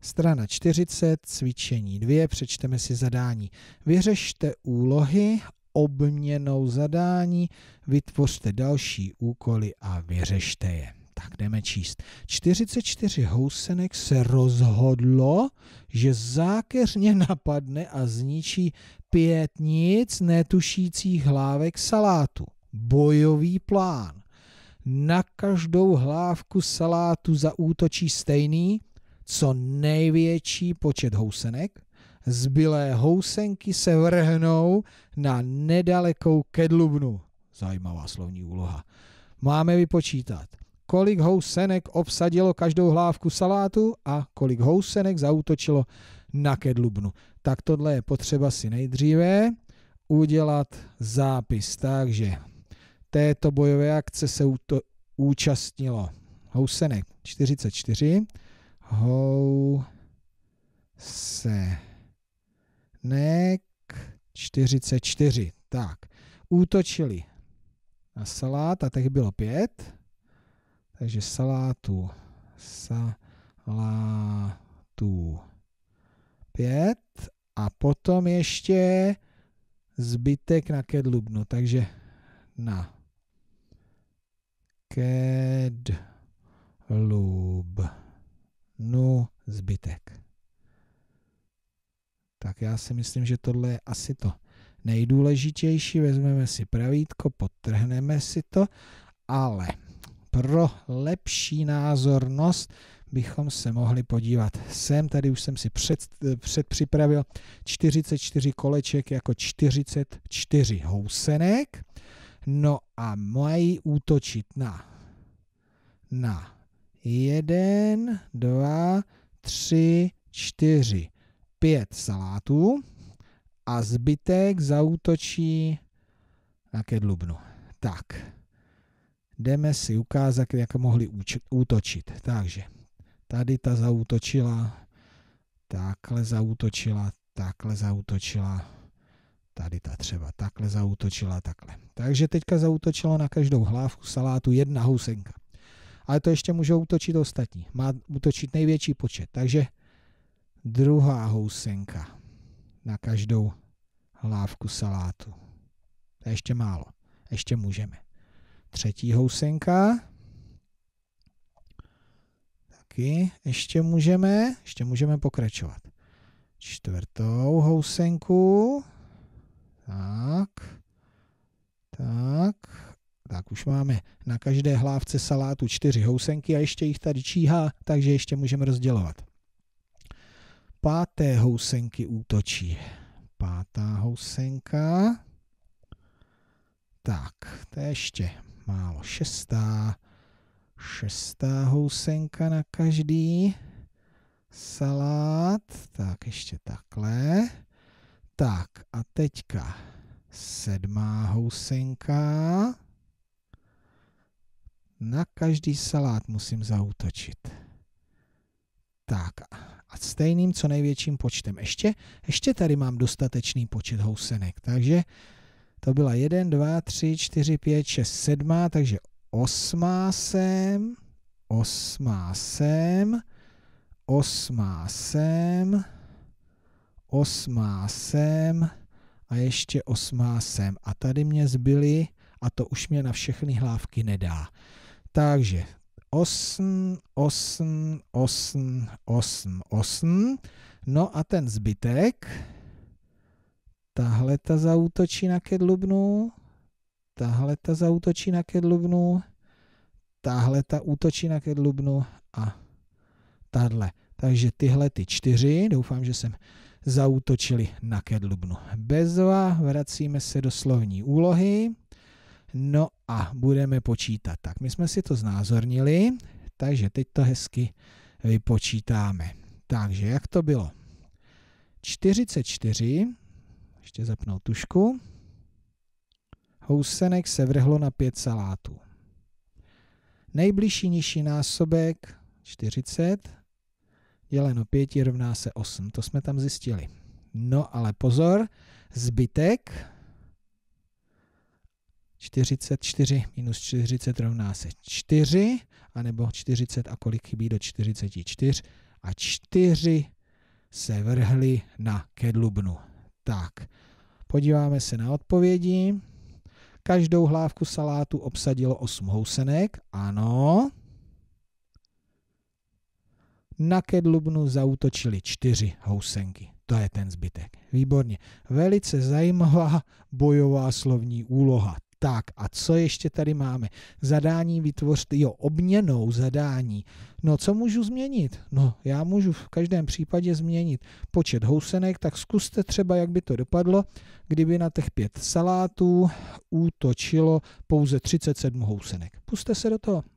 Strana 40, cvičení 2, přečteme si zadání. Vyřešte úlohy obměnou zadání, vytvořte další úkoly a vyřešte je. Tak jdeme číst. 44 housenek se rozhodlo, že zákeřně napadne a zničí pět nic netušících hlávek salátu. Bojový plán. Na každou hlávku salátu zaútočí stejný, co největší počet housenek, zbylé housenky se vrhnou na nedalekou kedlubnu. Zajímavá slovní úloha. Máme vypočítat, kolik housenek obsadilo každou hlávku salátu a kolik housenek zautočilo na kedlubnu. Tak tohle je potřeba si nejdříve udělat zápis. Takže této bojové akce se účastnilo housenek 44, Housenek 44. Tak, útočili na salát a teď bylo pět. Takže salátu, salátu pět a potom ještě zbytek na kedlubnu. Takže na kedlubnu já si myslím, že tohle je asi to nejdůležitější. Vezmeme si pravítko, potrhneme si to, ale pro lepší názornost bychom se mohli podívat sem. Tady už jsem si před, předpřipravil 44 koleček jako 44 housenek. No a mají útočit na, na 1, 2, 3, 4, pět salátů a zbytek zautočí na kedlubnu. Tak, jdeme si ukázat, jak mohli útočit. Takže, tady ta zautočila, takhle zautočila, takhle zautočila, tady ta třeba takhle zautočila, takhle. Takže teďka zautočilo na každou hlávku salátu jedna housenka. Ale to ještě můžou útočit ostatní. Má útočit největší počet. Takže druhá housenka na každou hlávku salátu. To je ještě málo. Ještě můžeme. Třetí housenka. Taky ještě můžeme. Ještě můžeme pokračovat. Čtvrtou housenku. Tak. Tak. Tak už máme na každé hlávce salátu čtyři housenky a ještě jich tady číhá, takže ještě můžeme rozdělovat páté housenky útočí. Pátá housenka. Tak, to je ještě málo. Šestá. Šestá housenka na každý. Salát. Tak, ještě takhle. Tak, a teďka sedmá housenka. Na každý salát musím zautočit. Tak a stejným co největším počtem. Ještě, ještě tady mám dostatečný počet housenek, takže to byla 1, 2, 3, 4, 5, 6, 7, takže osmá sem, osmá sem, osmá sem, osmá sem a ještě osmá sem. A tady mě zbyly, a to už mě na všechny hlávky nedá. Takže Osm, osm, osm, osm, osm. No a ten zbytek, tahle ta zautočí na kedlubnu, tahle ta zautočí na kedlubnu, tahle ta útočí na kedlubnu a tahle. Takže tyhle ty čtyři, doufám, že jsem zautočili na kedlubnu. Bezva, vracíme se do slovní úlohy. No a budeme počítat. Tak my jsme si to znázornili, takže teď to hezky vypočítáme. Takže jak to bylo? 44, ještě zapnou tušku, housenek se vrhlo na 5 salátů. Nejbližší nižší násobek 40 děleno 5 rovná se 8. To jsme tam zjistili. No ale pozor, zbytek 44 minus 40 rovná se 4, anebo 40 a kolik chybí do 44 a 4 se vrhly na kedlubnu. Tak, podíváme se na odpovědi. Každou hlávku salátu obsadilo 8 housenek, ano. Na kedlubnu zautočili 4 housenky. To je ten zbytek. Výborně. Velice zajímavá bojová slovní úloha. Tak a co ještě tady máme? Zadání vytvořte, jo, obměnou zadání. No co můžu změnit? No já můžu v každém případě změnit počet housenek, tak zkuste třeba, jak by to dopadlo, kdyby na těch pět salátů útočilo pouze 37 housenek. Puste se do toho.